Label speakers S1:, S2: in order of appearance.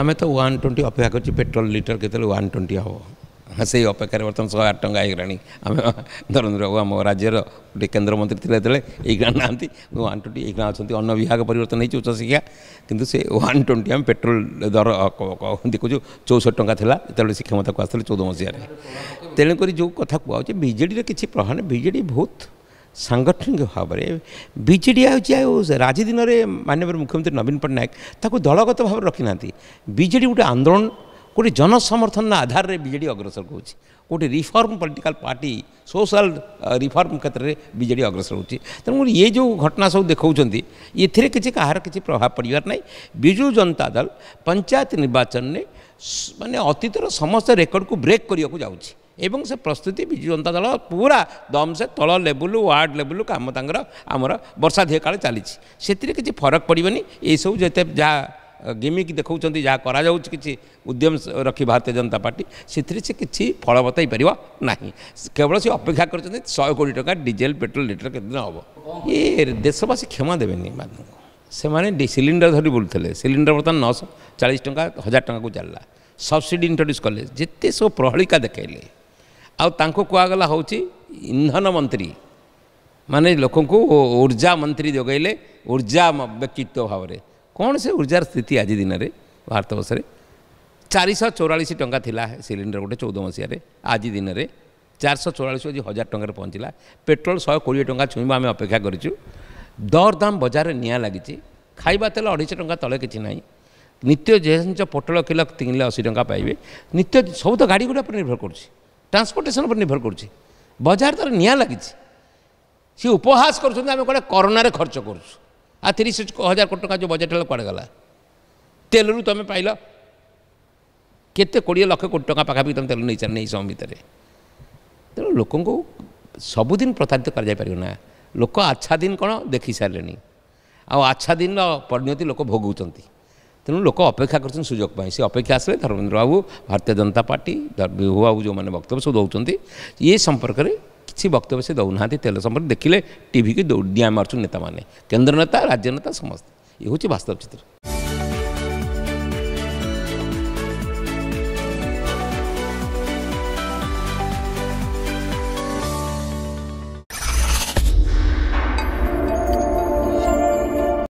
S1: आम तो one twenty अपेक्षा कर पेट्रोल लिटर के वन ट्वेंटी हम हाँ से अपेक्षार बर्तमान शहे आठ टाँग आईगला आम नरेन्द्र बाबू आम राज्यर गोटे केन्द्रमंत्री थे यहाँ ना वन ट्वेंटी यहाँ अच्छा अन्न विभाग पर होती उच्च शिक्षा कितु से वन ट्वेंटी आम पेट्रोल दर देखु चौसठ टाँग थी शिक्षमता को आसते चौदह मसीह तेणुक जो कथा कहजे विजेड किसी प्रभाव विजेड बहुत ସାଙ୍ଗଠନିକ ଭାବରେ ବିଜେଡ଼ି ହେଉଛି ଆଉ ରାଜି ଦିନରେ ମାନ୍ୟବର ମୁଖ୍ୟମନ୍ତ୍ରୀ ନବୀନ ପଟ୍ଟନାୟକ ତାକୁ ଦଳଗତ ଭାବରେ ରଖିନାହାନ୍ତି ବିଜେଡ଼ି ଗୋଟେ ଆନ୍ଦୋଳନ ଗୋଟେ ଜନସମର୍ଥନ ଆଧାରରେ ବିଜେଡ଼ି ଅଗ୍ରସର ହେଉଛି ଗୋଟେ reform political party social reform କ୍ଷେତ୍ରରେ ବିଜେଡ଼ି ଅଗ୍ରସର ହେଉଛି ତେଣୁ ଇଏ ଯେଉଁ ଘଟଣା ସବୁ ଦେଖାଉଛନ୍ତି ଏଥିରେ କିଛି କାହାର କିଛି ପ୍ରଭାବ ପଡ଼ିବାର ନାହିଁ ବିଜୁ ଜନତା ଦଳ ପଞ୍ଚାୟତ ନିର୍ବାଚନରେ ମାନେ ଅତୀତର ସମସ୍ତ ରେକର୍ଡ଼କୁ ବ୍ରେକ୍ କରିବାକୁ ଯାଉଛି ଏବଂ ସେ ପ୍ରସ୍ତୁତି ବିଜୁ ଜନତା ଦଳ ପୁରା ଦମ୍ ସେ ତଳ ଲେବୁଲ୍ ୱାର୍ଡ଼ ଲେବୁଲ୍ କାମ ତାଙ୍କର ଆମର ବର୍ଷାଧିକ କାଳ ଚାଲିଛି ସେଥିରେ କିଛି ଫରକ ପଡ଼ିବନି ଏଇସବୁ ଯେତେ ଯାହା ଗିମିକ୍ ଦେଖାଉଛନ୍ତି ଯାହା କରାଯାଉଛି କିଛି ଉଦ୍ୟମ ରଖି ଭାରତୀୟ ଜନତା ପାର୍ଟି ସେଥିରେ ସେ କିଛି ଫଳ ବତାଇ ପାରିବ ନାହିଁ କେବଳ ସେ ଅପେକ୍ଷା କରିଛନ୍ତି ଶହେ କୋଟି ଟଙ୍କା ଡିଜେଲ ପେଟ୍ରୋଲ ଲିଟର କେତେଦିନ ହେବ ଇଏ ଦେଶବାସୀ କ୍ଷମା ଦେବେନି ମାନଙ୍କୁ ସେମାନେ ସିଲିଣ୍ଡର ଧରି ବୁଲୁଥିଲେ ସିଲିଣ୍ଡର ବର୍ତ୍ତମାନ ନଅଶହ ଚାଳିଶ ଟଙ୍କା ହଜାର ଟଙ୍କାକୁ ଚାଲିଲା ସବସିଡ଼ି ଇଣ୍ଟ୍ରୋଡ୍ୟୁସ୍ କଲେ ଯେତେ ସବୁ ପ୍ରହଳିକା ଦେଖାଇଲେ आउँ कुहगला हौ ଇନ୍ଧନ ମନ୍ତ୍ରୀ ମାନେ ଲୋକଙ୍କୁ ଉର୍ଜା ମନ୍ତ୍ରୀ ଯୋଗାଇଲେ ଉର୍ଜା ବ୍ୟକ୍ତିତ୍ୱ ଭାବରେ କ'ଣ ସେ ଉର୍ଜାର ସ୍ଥିତି ଆଜି ଦିନରେ ଭାରତବର୍ଷରେ ଚାରିଶହ ଚଉରାଳିଶ ଟଙ୍କା ଥିଲା ସିଲିଣ୍ଡର ଗୋଟେ ଚଉଦ ମସିହାରେ ଆଜି ଦିନରେ ଚାରିଶହ ଚଉରାଳିଶ ଆଜି ହଜାର ଟଙ୍କାରେ ପହଞ୍ଚିଲା ପେଟ୍ରୋଲ ଶହେ କୋଡ଼ିଏ ଟଙ୍କା ଛୁଇଁବା ଆମେ ଅପେକ୍ଷା କରିଛୁ ଦରଦାମ ବଜାରରେ ନିଆଁ ଲାଗିଛି ଖାଇବା ତେଲ ଅଢ଼େଇଶହ ଟଙ୍କା ତଳେ କିଛି ନାହିଁ ନିତ୍ୟ ଜିନିଷ ପୋଟଳ କିଲୋ ତିନି ଅଶୀ ଟଙ୍କା ପାଇବେ ନିତ୍ୟ ସବୁ ତ ଗାଡ଼ି ଗୁଡ଼ା ଉପରେ ନିର୍ଭର କରୁଛି ট্রান্সপোর্টেসন উপরে নির্ভর করছে বজার তার নিয়া লাগিছে সি উপহাস করছেন আমি কোটে করোনার খরচ করছু আর তিরিশ হাজার কোটি টাকা যে বজেট হল কুয়াড়ে গলা তেলরু তুমি পাইল কেতে কোড়িয়ে লক্ষ কোটি টাকা পাখাপাখি তুমি তেল নেইছ এই সময় ভিতরে তেমন লোক ସବୁଦିନ ପ୍ରତାରିତ କରାଯାଇପାରିବ ନା ଲୋକ ଆଚ୍ଛାଦିନ କ'ଣ ଦେଖି ସାରିଲେଣି ଆଉ ଆଚ୍ଛାଦିନର ପରିଣତି ଲୋକ ଭୋଗୁଛନ୍ତି तेणु लोक अपेक्षा कर सुजोग से अपेक्षा आसे धर्मेन्द्र बाबू भारतीय जनता पार्टी विभु बाबू जो मैंने वक्तव्य सब दौरान ये संपर्क में किसी वक्तव्य से दौना तेल संपर्क देखिले टी की दौड़ दिया मार्च नेता मैंने केन्द्र नेता राज्य नेता समस्त ये हूँ बास्तव चित्र